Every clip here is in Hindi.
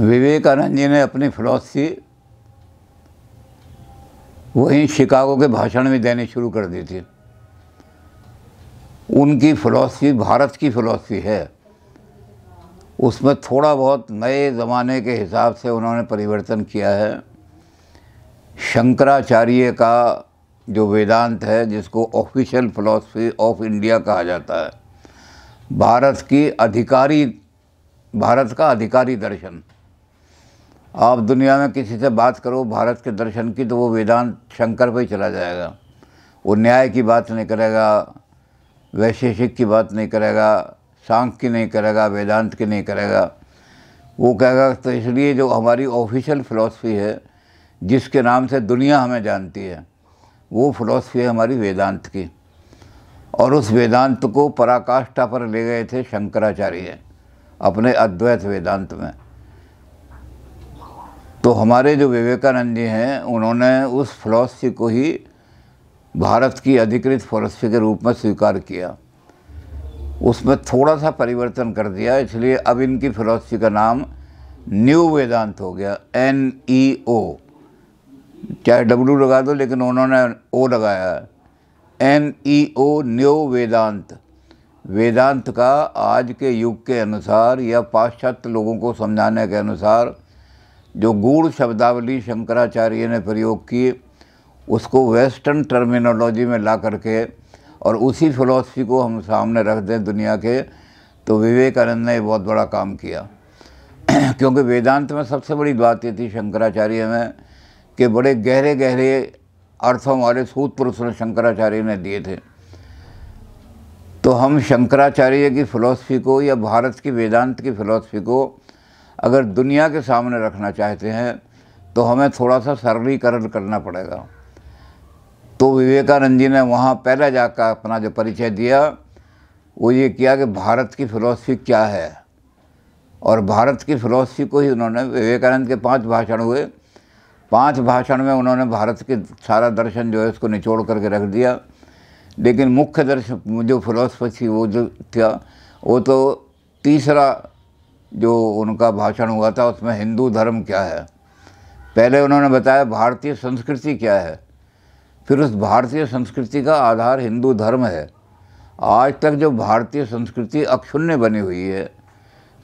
विवेकानंद जी ने अपनी फिलॉसफी वहीं शिकागो के भाषण में देने शुरू कर दी थी उनकी फिलोसफी भारत की फिलोसफी है उसमें थोड़ा बहुत नए ज़माने के हिसाब से उन्होंने परिवर्तन किया है शंकराचार्य का जो वेदांत है जिसको ऑफिशियल फ़िलासफ़ी ऑफ इंडिया कहा जाता है भारत की अधिकारी भारत का अधिकारी दर्शन आप दुनिया में किसी से बात करो भारत के दर्शन की तो वो वेदांत शंकर पर ही चला जाएगा वो न्याय की बात नहीं करेगा वैशेषिक की बात नहीं करेगा सांख की नहीं करेगा वेदांत की नहीं करेगा वो कहेगा तो इसलिए जो हमारी ऑफिशियल फ़िलासफ़ी है जिसके नाम से दुनिया हमें जानती है वो फ़िलासफ़ी है हमारी वेदांत की और उस वेदांत को पराकाष्ठा पर ले गए थे शंकराचार्य अपने अद्वैत वेदांत में तो हमारे जो विवेकानंद जी हैं उन्होंने उस फिलॉसफी को ही भारत की अधिकृत फिलॉसफी के रूप में स्वीकार किया उसमें थोड़ा सा परिवर्तन कर दिया इसलिए अब इनकी फिलॉसफी का नाम न्यू वेदांत हो गया एन ई ओ चाहे डब्लू लगा दो लेकिन उन्होंने ओ लगाया एन ई ओ न्यू वेदांत वेदांत का आज के युग के अनुसार या पाश्चात्य लोगों को समझाने के अनुसार जो गूढ़ शब्दावली शंकराचार्य ने प्रयोग की उसको वेस्टर्न टर्मिनोलॉजी में ला करके और उसी फिलॉसफी को हम सामने रख दें दुनिया के तो विवेकानंद ने बहुत बड़ा काम किया क्योंकि वेदांत में सबसे बड़ी बात ये थी शंकराचार्य में कि बड़े गहरे गहरे अर्थों वाले सूत पुरुषों शंकराचार्य ने दिए थे तो हम शंकराचार्य की फिलोसफ़ी को या भारत की वेदांत की फ़िलोसफी को अगर दुनिया के सामने रखना चाहते हैं तो हमें थोड़ा सा सरलीकरण करना पड़ेगा तो विवेकानंद जी ने वहाँ पहले जाकर अपना जो परिचय दिया वो ये किया कि भारत की फिलोसफी क्या है और भारत की फिलॉसफी को ही उन्होंने विवेकानंद के पांच भाषण हुए पांच भाषण में उन्होंने भारत के सारा दर्शन जो है उसको निचोड़ करके रख दिया लेकिन मुख्य दर्शन जो फिलोसफी थी वो जो था वो तो तीसरा जो उनका भाषण हुआ था उसमें हिंदू धर्म क्या है पहले उन्होंने बताया भारतीय संस्कृति क्या है फिर उस भारतीय संस्कृति का आधार हिंदू धर्म है आज तक जो भारतीय संस्कृति अक्षुण्य बनी हुई है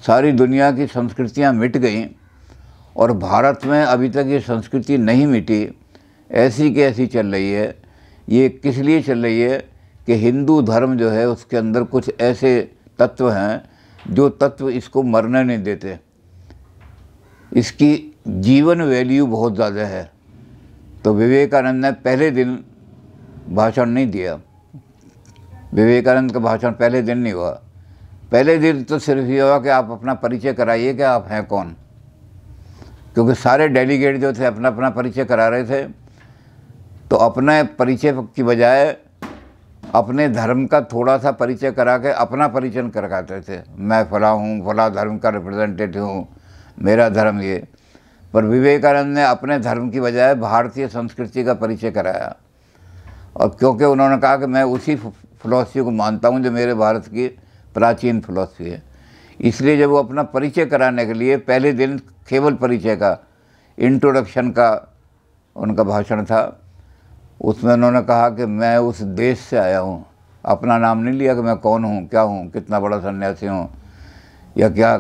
सारी दुनिया की संस्कृतियाँ मिट गई और भारत में अभी तक ये संस्कृति नहीं मिटी ऐसी की ऐसी चल रही है ये किस लिए चल रही है कि हिंदू धर्म जो है उसके अंदर कुछ ऐसे तत्व हैं जो तत्व इसको मरने नहीं देते इसकी जीवन वैल्यू बहुत ज़्यादा है तो विवेकानंद ने पहले दिन भाषण नहीं दिया विवेकानंद का भाषण पहले दिन नहीं हुआ पहले दिन तो सिर्फ ये हुआ कि आप अपना परिचय कराइए कि आप हैं कौन क्योंकि सारे डेलीगेट जो थे अपना अपना परिचय करा रहे थे तो अपने परिचय की बजाय अपने धर्म का थोड़ा सा परिचय करा के अपना परिचय करवाते थे मैं फला हूँ फला धर्म का रिप्रेजेंटेटिव हूँ मेरा धर्म ये पर विवेकानंद ने अपने धर्म की बजाय भारतीय संस्कृति का परिचय कराया और क्योंकि उन्होंने कहा कि मैं उसी फिलॉसफी को मानता हूँ जो मेरे भारत की प्राचीन फिलॉसफी है इसलिए जब वो अपना परिचय कराने के लिए पहले दिन केवल परिचय का इंट्रोडक्शन का उनका भाषण था उसमें उन्होंने कहा कि मैं उस देश से आया हूँ अपना नाम नहीं लिया कि मैं कौन हूँ क्या हूँ कितना बड़ा सन्यासी हूँ या क्या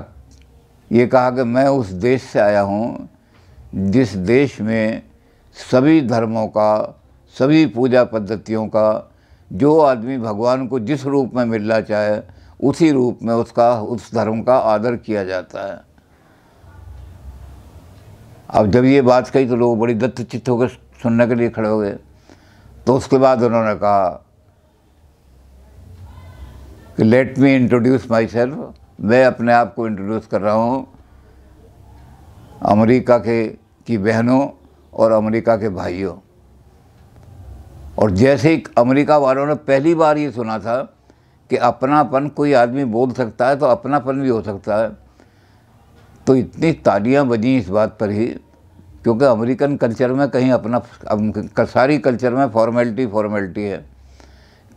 ये कहा कि मैं उस देश से आया हूँ जिस देश में सभी धर्मों का सभी पूजा पद्धतियों का जो आदमी भगवान को जिस रूप में मिलना चाहे उसी रूप में उसका उस धर्म का आदर किया जाता है अब जब ये बात कही तो लोग बड़ी दत्तचित्त होकर सुनने के लिए खड़े हो गए तो उसके बाद उन्होंने कहा कि let me introduce my self मैं अपने आप को इंट्रोड्यूस कर रहा हूँ अमेरिका के की बहनों और अमेरिका के भाइयों और जैसे ही अमेरिका वालों ने पहली बार ये सुना था कि अपनापन कोई आदमी बोल सकता है तो अपनापन भी हो सकता है तो इतनी तालियां बजी इस बात पर ही क्योंकि अमेरिकन कल्चर में कहीं अपना सारी कल्चर में फॉर्मेलिटी फॉर्मेलिटी है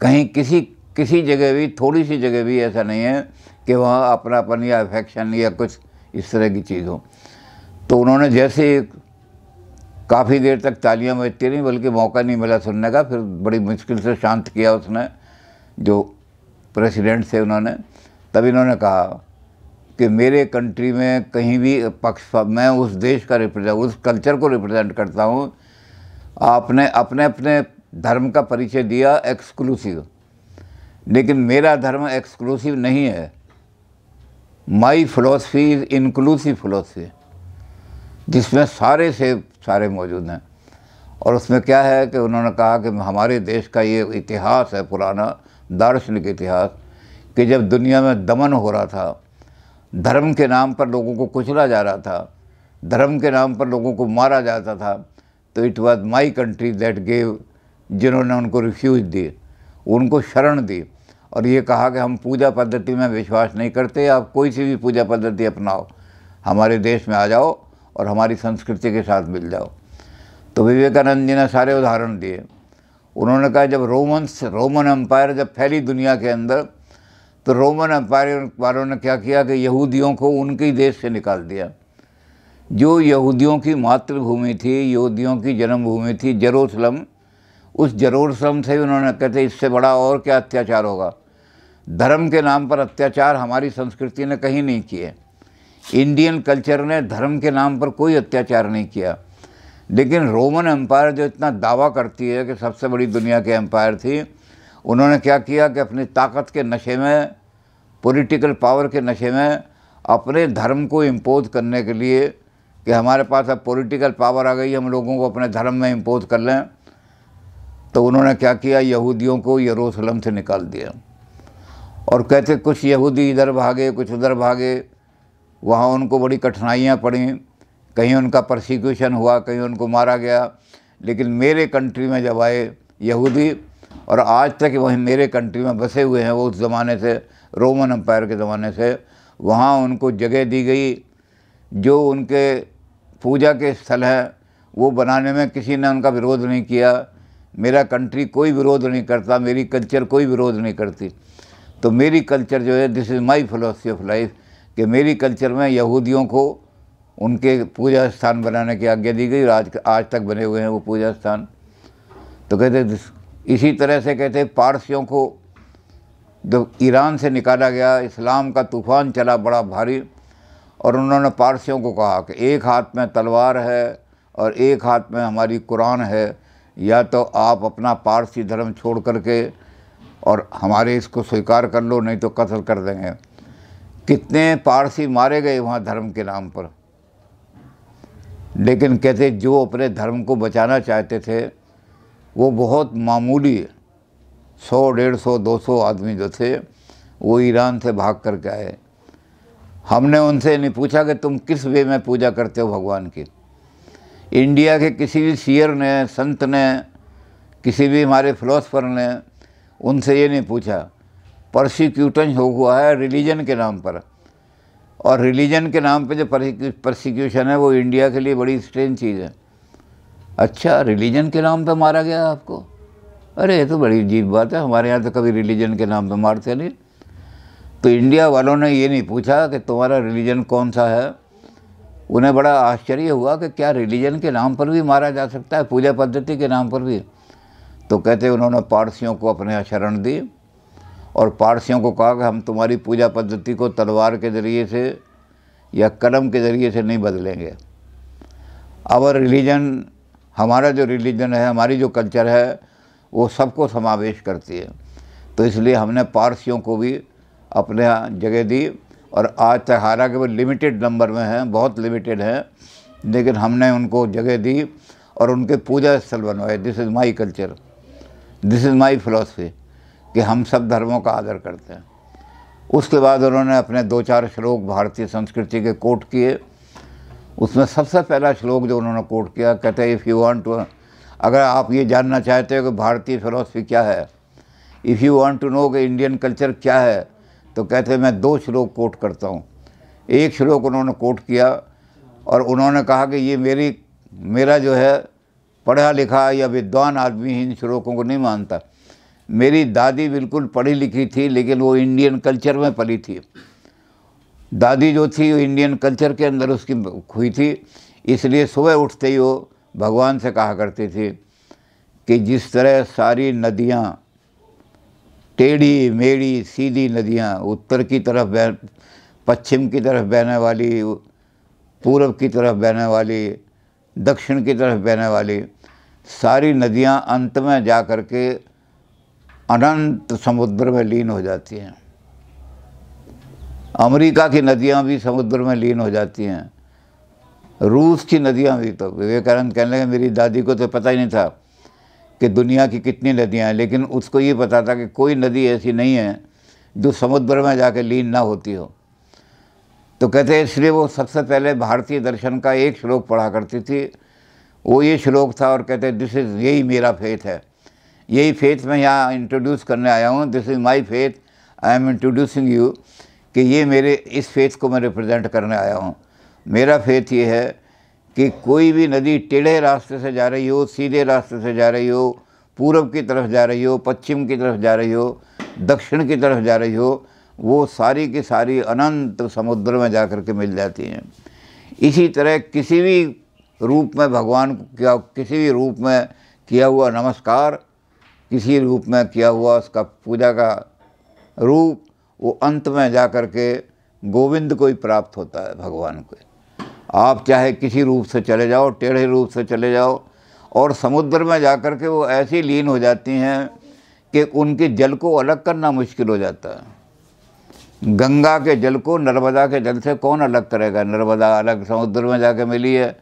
कहीं किसी किसी जगह भी थोड़ी सी जगह भी ऐसा नहीं है कि वहाँ अपनापन या अफेक्शन या कुछ इस तरह की चीज़ हो तो उन्होंने जैसे काफ़ी देर तक तालियां बजती रहीं बल्कि मौका नहीं मिला सुनने का फिर बड़ी मुश्किल से शांत किया उसने जो प्रेसिडेंट थे उन्होंने तब इन्होंने कहा कि मेरे कंट्री में कहीं भी पक्ष मैं उस देश का रिप्रेजेंट उस कल्चर को रिप्रेजेंट करता हूँ आपने अपने अपने धर्म का परिचय दिया एक्सक्लूसिव लेकिन मेरा धर्म एक्सक्लूसिव नहीं है my philosophy is inclusive philosophy जिसमें सारे से सारे मौजूद हैं और उसमें क्या है कि उन्होंने कहा कि हमारे देश का ये इतिहास है पुराना दार्शनिक इतिहास कि जब दुनिया में दमन हो रहा था धर्म के नाम पर लोगों को कुचला जा रहा था धर्म के नाम पर लोगों को मारा जाता था तो it was my country that gave जिन्होंने उनको रिफ्यूज दिए उनको शरण दी और ये कहा कि हम पूजा पद्धति में विश्वास नहीं करते आप कोई सी भी पूजा पद्धति अपनाओ हमारे देश में आ जाओ और हमारी संस्कृति के साथ मिल जाओ तो विवेकानंद जी ने सारे उदाहरण दिए उन्होंने कहा जब रोमन्स रोमन एम्पायर जब फैली दुनिया के अंदर तो रोमन अम्पायर वालों ने क्या किया कि यहूदियों को उनके देश से निकाल दिया जो यहूदियों की मातृभूमि थी यहूदियों की जन्मभूमि थी जरूसलम उस जरूसलम से उन्होंने कहते इससे बड़ा और क्या अत्याचार होगा धर्म के नाम पर अत्याचार हमारी संस्कृति ने कहीं नहीं किए इंडियन कल्चर ने धर्म के नाम पर कोई अत्याचार नहीं किया लेकिन रोमन एम्पायर जो इतना दावा करती है कि सबसे बड़ी दुनिया की एम्पायर थी उन्होंने क्या किया कि अपनी ताकत के नशे में पॉलिटिकल पावर के नशे में अपने धर्म को इम्पोज करने के लिए कि हमारे पास अब पॉलिटिकल पावर आ गई हम लोगों को अपने धर्म में इम्पोज कर लें तो उन्होंने क्या किया यहूदियों को यरूशलेम से निकाल दिया और कहते कुछ यहूदी इधर भागे कुछ उधर भागे वहाँ उनको बड़ी कठिनाइयाँ पड़ी कहीं उनका प्रोसिक्यूशन हुआ कहीं उनको मारा गया लेकिन मेरे कंट्री में जब आए यहूदी और आज तक वह मेरे कंट्री में बसे हुए हैं वो उस ज़माने से रोमन अम्पायर के ज़माने से वहाँ उनको जगह दी गई जो उनके पूजा के स्थल हैं वो बनाने में किसी ने उनका विरोध नहीं किया मेरा कंट्री कोई विरोध नहीं करता मेरी कल्चर कोई विरोध नहीं करती तो मेरी कल्चर जो है this is my philosophy of life कि मेरी कल्चर में यहूदियों को उनके पूजा स्थान बनाने की आज्ञा दी गई और आज आज तक बने हुए हैं वो पूजा स्थान तो कहते इसी तरह से कहते पारसियों को जब ईरान से निकाला गया इस्लाम का तूफ़ान चला बड़ा भारी और उन्होंने पारसियों को कहा कि एक हाथ में तलवार है और एक हाथ में हमारी कुरान है या तो आप अपना पारसी धर्म छोड़ करके और हमारे इसको स्वीकार कर लो नहीं तो कत्ल कर देंगे कितने पारसी मारे गए वहाँ धर्म के नाम पर लेकिन कहते जो अपने धर्म को बचाना चाहते थे वो बहुत मामूली सौ डेढ़ सौ दो सौ आदमी जो थे वो ईरान से भाग करके आए हमने उनसे नहीं पूछा कि तुम किस वे में पूजा करते हो भगवान की इंडिया के किसी भी सीयर ने संत ने किसी भी हमारे फिलोसफर ने उनसे ये नहीं पूछा परसिक्यूटन हो हुआ है रिलीजन के नाम पर और रिलीजन के नाम पे जो परसिक्यूशन है वो इंडिया के लिए बड़ी स्ट्रेंज चीज़ है अच्छा रिलीजन के नाम पे मारा गया आपको अरे ये तो बड़ी अजीब बात है हमारे यहाँ तो कभी रिलीजन के नाम पे मारते नहीं तो इंडिया वालों ने ये नहीं पूछा कि तुम्हारा रिलीजन कौन सा है उन्हें बड़ा आश्चर्य हुआ कि क्या रिलीजन के नाम पर भी मारा जा सकता है पूजा पद्धति के नाम पर भी तो कहते उन्होंने पारसियों को अपने शरण दी और पारसियों को कहा कि हम तुम्हारी पूजा पद्धति को तलवार के ज़रिए से या कलम के ज़रिए से नहीं बदलेंगे अवर रिलीजन हमारा जो रिलीजन है हमारी जो कल्चर है वो सबको समावेश करती है तो इसलिए हमने पारसियों को भी अपने जगह दी और आज तक हालांकि वो लिमिटेड नंबर में हैं बहुत लिमिटेड हैं लेकिन हमने उनको जगह दी और उनके पूजा स्थल बनवाए this is my culture this is my philosophy कि हम सब धर्मों का आदर करते हैं उसके बाद उन्होंने अपने दो चार श्लोक भारतीय संस्कृति के कोट किए उसमें सबसे पहला श्लोक जो उन्होंने कोट किया कहते हैं इफ़ यू वांट टू अगर आप ये जानना चाहते हो कि भारतीय फिलोसफी क्या है if you want to know कि इंडियन कल्चर क्या है तो कहते हैं मैं दो श्लोक कोट करता हूँ एक श्लोक उन्होंने कोट किया और उन्होंने कहा कि ये मेरी मेरा जो है पढ़ा लिखा या विद्वान आदमी ही इन श्लोकों को नहीं मानता मेरी दादी बिल्कुल पढ़ी लिखी थी लेकिन वो इंडियन कल्चर में पली थी दादी जो थी वो इंडियन कल्चर के अंदर उसकी हुई थी इसलिए सुबह उठते ही वो भगवान से कहा करती थी कि जिस तरह सारी नदियाँ टेढ़ी मेढ़ी सीधी नदियाँ उत्तर की तरफ बह पश्चिम की तरफ बहने वाली पूर्व की तरफ बहने वाली दक्षिण की तरफ बहने वाली सारी नदियाँ अंत में जा कर के अनंत समुद्र में लीन हो जाती हैं अमेरिका की नदियाँ भी समुद्र में लीन हो जाती हैं रूस की नदियाँ भी तो विवेकानंद कहने लगे मेरी दादी को तो पता ही नहीं था कि दुनिया की कितनी नदियाँ हैं लेकिन उसको ये पता था कि कोई नदी ऐसी नहीं है जो समुद्र में जाके लीन ना होती हो तो कहते हैं इसलिए वो सबसे पहले भारतीय दर्शन का एक श्लोक पढ़ा करती थी वो ये श्लोक था और कहते दिस इज़ यही मेरा फेथ है यही फेथ मैं यहाँ इंट्रोड्यूस करने आया हूँ this is my faith I am introducing you कि ये मेरे इस फेथ को मैं रिप्रेजेंट करने आया हूँ मेरा फेथ ये है कि कोई भी नदी टेढ़े रास्ते से जा रही हो सीधे रास्ते से जा रही हो पूर्व की तरफ जा रही हो पश्चिम की तरफ जा रही हो दक्षिण की तरफ जा रही हो वो सारी की सारी अनंत समुद्र में जा कर के मिल जाती हैं इसी तरह किसी भी रूप में भगवान को किया किसी भी रूप में किया हुआ नमस्कार किसी रूप में किया हुआ उसका पूजा का रूप वो अंत में जा कर के गोविंद को ही प्राप्त होता है भगवान को आप चाहे किसी रूप से चले जाओ टेढ़े रूप से चले जाओ और समुद्र में जा कर के वो ऐसी लीन हो जाती हैं कि उनके जल को अलग करना मुश्किल हो जाता है गंगा के जल को नर्मदा के जल से कौन अलग करेगा नर्मदा अलग समुद्र में जाके मिली है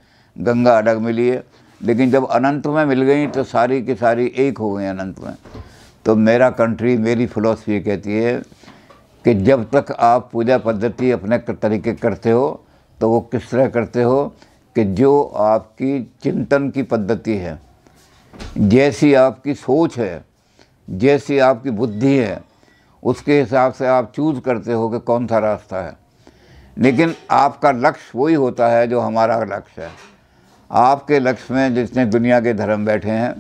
गंगा अलग मिली है लेकिन जब अनंत में मिल गई तो सारी की सारी एक हो गई अनंत में तो मेरा कंट्री मेरी फ़िलोसफी कहती है कि जब तक आप पूजा पद्धति अपने तरीके करते हो तो वो किस तरह करते हो कि जो आपकी चिंतन की पद्धति है जैसी आपकी सोच है जैसी आपकी बुद्धि है उसके हिसाब से आप चूज करते हो कि कौन सा रास्ता है लेकिन आपका लक्ष्य वही होता है जो हमारा लक्ष्य है आपके लक्ष्य में जिसने दुनिया के धर्म बैठे हैं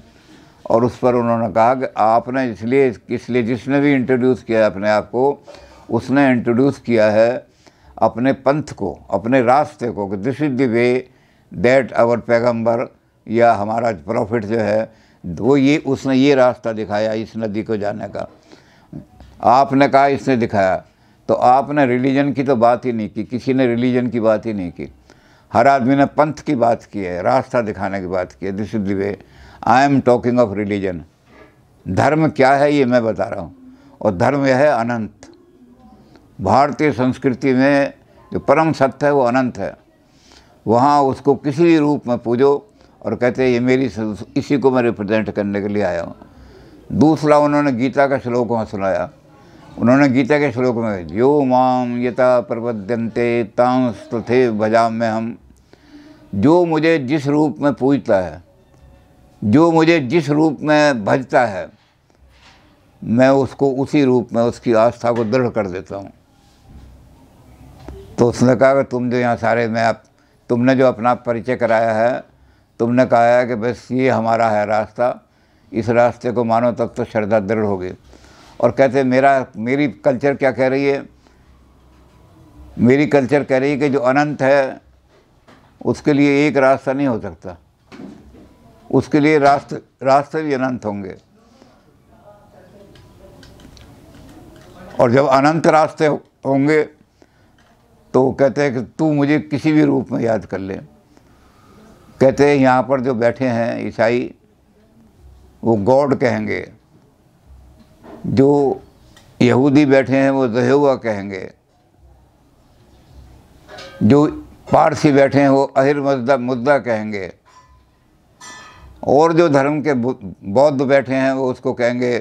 और उस पर उन्होंने कहा कि आपने इसलिए इसलिए जिसने भी इंट्रोड्यूस किया अपने आप को उसने इंट्रोड्यूस किया है अपने पंथ को अपने रास्ते को कि this is the way that our पैगंबर या हमारा प्रॉफिट जो है वो ये उसने ये रास्ता दिखाया इस नदी को जाने का आपने कहा इसने दिखाया तो आपने रिलीजन की तो बात ही नहीं की किसी ने रिलीजन की बात ही नहीं की हर आदमी ने पंथ की बात की है रास्ता दिखाने की बात की है this is the way I am talking of religion धर्म क्या है ये मैं बता रहा हूँ और धर्म यह है अनंत भारतीय संस्कृति में जो परम सत्य है वो अनंत है वहाँ उसको किसी भी रूप में पूजो और कहते हैं ये मेरी इसी को मैं रिप्रेजेंट करने के लिए आया हूँ दूसरा उन्होंने गीता का श्लोक वहाँ सुनाया उन्होंने गीता के श्लोक में यो माम यता प्रबद्यंते ताम भजाम में हम जो मुझे जिस रूप में पूजता है जो मुझे जिस रूप में भजता है मैं उसको उसी रूप में उसकी आस्था को दृढ़ कर देता हूँ तो उसने कहा कि तुम जो यहाँ सारे मैं आप तुमने जो अपना परिचय कराया है तुमने कहा है कि बस ये हमारा है रास्ता इस रास्ते को मानो तब तो श्रद्धा दृढ़ होगी और कहते मेरा मेरी कल्चर क्या कह रही है मेरी कल्चर कह रही है कि जो अनंत है उसके लिए एक रास्ता नहीं हो सकता उसके लिए रास्ते रास्ते भी अनंत होंगे और जब अनंत रास्ते होंगे तो कहते हैं कि तू मुझे किसी भी रूप में याद कर ले कहते हैं यहाँ पर जो बैठे हैं ईसाई वो गॉड कहेंगे जो यहूदी बैठे हैं वो जहेवा कहेंगे जो पारसी बैठे हैं वो अहिर मुद्दा मुद्दा कहेंगे और जो धर्म के बौद्ध बैठे हैं वो उसको कहेंगे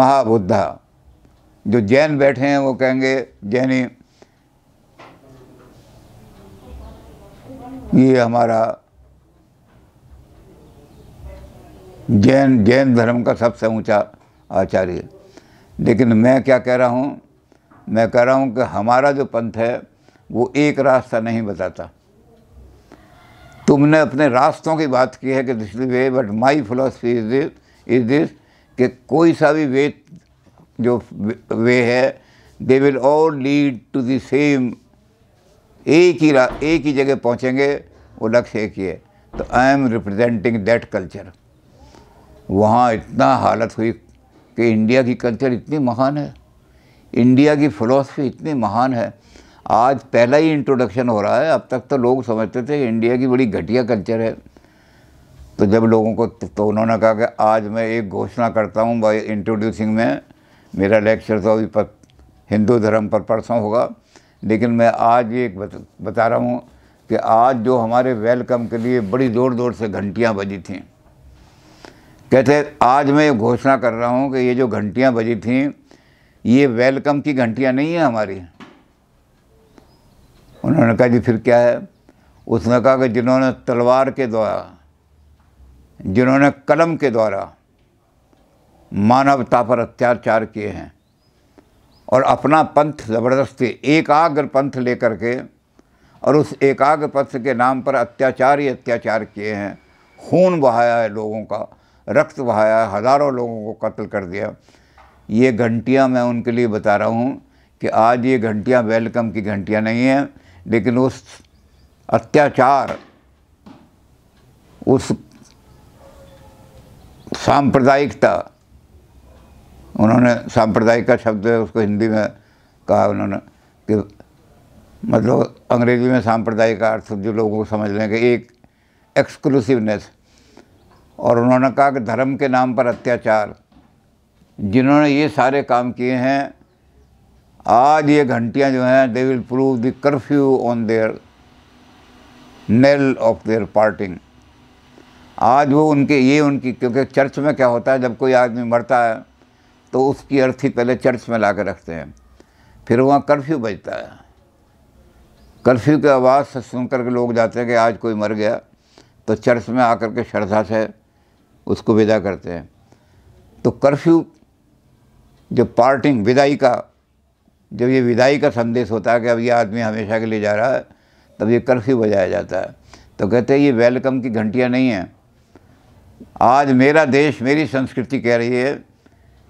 महाबुद्धा जो जैन बैठे हैं वो कहेंगे जैनी ये हमारा जैन जैन धर्म का सबसे ऊंचा आचार्य लेकिन मैं क्या कह रहा हूँ मैं कह रहा हूँ कि हमारा जो पंथ है वो एक रास्ता नहीं बताता तुमने अपने रास्तों की बात की है कि this way but my philosophy is this is this कि कोई सा भी वे जो वे है they will all lead to the same एक ही एक ही जगह पहुँचेंगे वो लक्ष्य एक ही है तो I am representing that culture वहाँ इतना हालत हुई कि इंडिया की कल्चर इतनी महान है इंडिया की फ़िलासफ़ी इतनी महान है आज पहला ही इंट्रोडक्शन हो रहा है अब तक तो लोग समझते थे इंडिया की बड़ी घटिया कल्चर है तो जब लोगों को तो उन्होंने कहा कि आज मैं एक घोषणा करता हूँ बाई इंट्रोड्यूसिंग में मेरा लेक्चर तो अभी हिंदू धर्म पर परसों होगा लेकिन मैं आज ये एक बता रहा हूँ कि आज जो हमारे वेलकम के लिए बड़ी जोर जोर से घंटियाँ बजी थीं कहते आज मैं ये घोषणा कर रहा हूँ कि ये जो घंटियाँ बजी थीं ये वेलकम की घंटियाँ नहीं हैं हमारी उन्होंने कहा जी फिर क्या है उसने कहा कि जिन्होंने तलवार के द्वारा जिन्होंने कलम के द्वारा मानवता पर अत्याचार किए हैं और अपना पंथ ज़बरदस्ती एकाग्र पंथ लेकर के और उस एकाग्र पंथ के नाम पर अत्याचार ही अत्याचार किए हैं खून बहाया है लोगों का रक्त बहाया है हज़ारों लोगों को कत्ल कर दिया ये घंटियाँ मैं उनके लिए बता रहा हूँ कि आज ये घंटियाँ वेलकम की घंटियाँ नहीं हैं लेकिन उस अत्याचार उस सांप्रदायिकता उन्होंने सांप्रदायिक का शब्द है उसको हिंदी में कहा उन्होंने कि मतलब अंग्रेजी में सांप्रदायिक का अर्थ जो लोगों को समझ लें कि एक एक्सक्लूसिवनेस और उन्होंने कहा कि धर्म के नाम पर अत्याचार जिन्होंने ये सारे काम किए हैं आज ये घंटियाँ जो हैं they will prove the curfew on their nail of their parting आज वो उनके ये उनकी क्योंकि चर्च में क्या होता है जब कोई आदमी मरता है तो उसकी अर्थी पहले चर्च में ला रखते हैं फिर वहाँ कर्फ्यू बजता है कर्फ्यू की आवाज़ से सुन कर के लोग जाते हैं कि आज कोई मर गया तो चर्च में आकर के श्रद्धा से उसको विदा करते हैं तो कर्फ्यू जो पार्टिंग विदाई का जब ये विदाई का संदेश होता है कि अब ये आदमी हमेशा के लिए जा रहा है तब ये कर्फ्यू बजाया जाता है तो कहते हैं ये वेलकम की घंटियाँ नहीं हैं आज मेरा देश मेरी संस्कृति कह रही है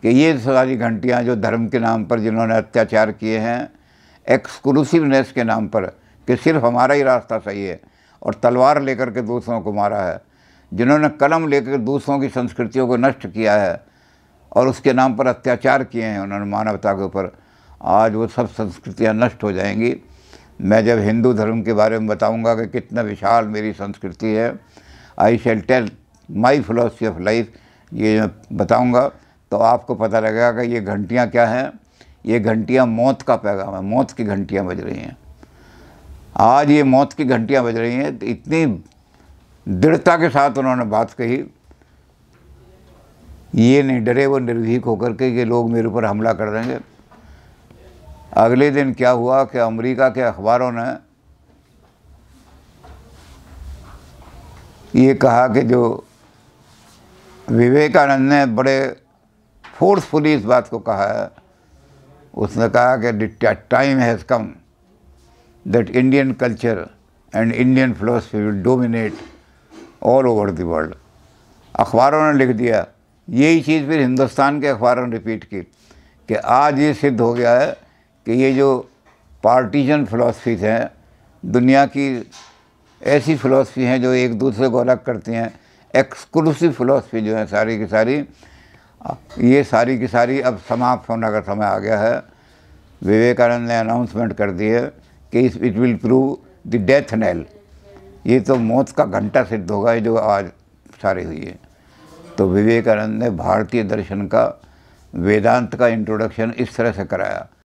कि ये सारी घंटियाँ जो धर्म के नाम पर जिन्होंने अत्याचार किए हैं एक्सक्लूसिवनेस के नाम पर कि सिर्फ हमारा ही रास्ता सही है और तलवार लेकर के दूसरों को मारा है जिन्होंने कलम लेकर दूसरों की संस्कृतियों को नष्ट किया है और उसके नाम पर अत्याचार किए हैं उन्होंने मानवता के ऊपर आज वो सब संस्कृतियाँ नष्ट हो जाएंगी मैं जब हिंदू धर्म के बारे में बताऊँगा कि कितना विशाल मेरी संस्कृति है I shall tell my philosophy of life ये मैं बताऊँगा तो आपको पता लगेगा कि ये घंटियाँ क्या हैं ये घंटियाँ मौत का पैगाम है मौत की घंटियाँ बज रही हैं आज ये मौत की घंटियाँ बज रही हैं तो इतनी दृढ़ता के साथ उन्होंने बात कही ये नहीं डरे वो निर्भीक होकर के ये लोग मेरे ऊपर हमला कर देंगे अगले दिन क्या हुआ कि अमेरिका के अखबारों ने ये कहा कि जो विवेकानंद ने बड़े फोर्सफुली इस बात को कहा है उसने कहा कि time has come that Indian culture and Indian philosophy will dominate all over the world अखबारों ने लिख दिया यही चीज़ फिर हिंदुस्तान के अखबारों ने रिपीट की कि आज ये सिद्ध हो गया है कि ये जो पार्टीजन फ़िलासफ़ीज़ हैं दुनिया की ऐसी फ़िलासफ़ी हैं जो एक दूसरे को अलग करती हैं एक्सक्लूसिव फ़िलासफ़ी जो है सारी की सारी ये सारी की सारी अब समाप्त होने का समय आ गया है विवेकानंद ने अनाउंसमेंट कर दी है कि इस it will prove the death nail ये तो मौत का घंटा सिद्ध होगा जो आज सारी हुई है तो विवेकानंद ने भारतीय दर्शन का वेदांत का इंट्रोडक्शन इस तरह से कराया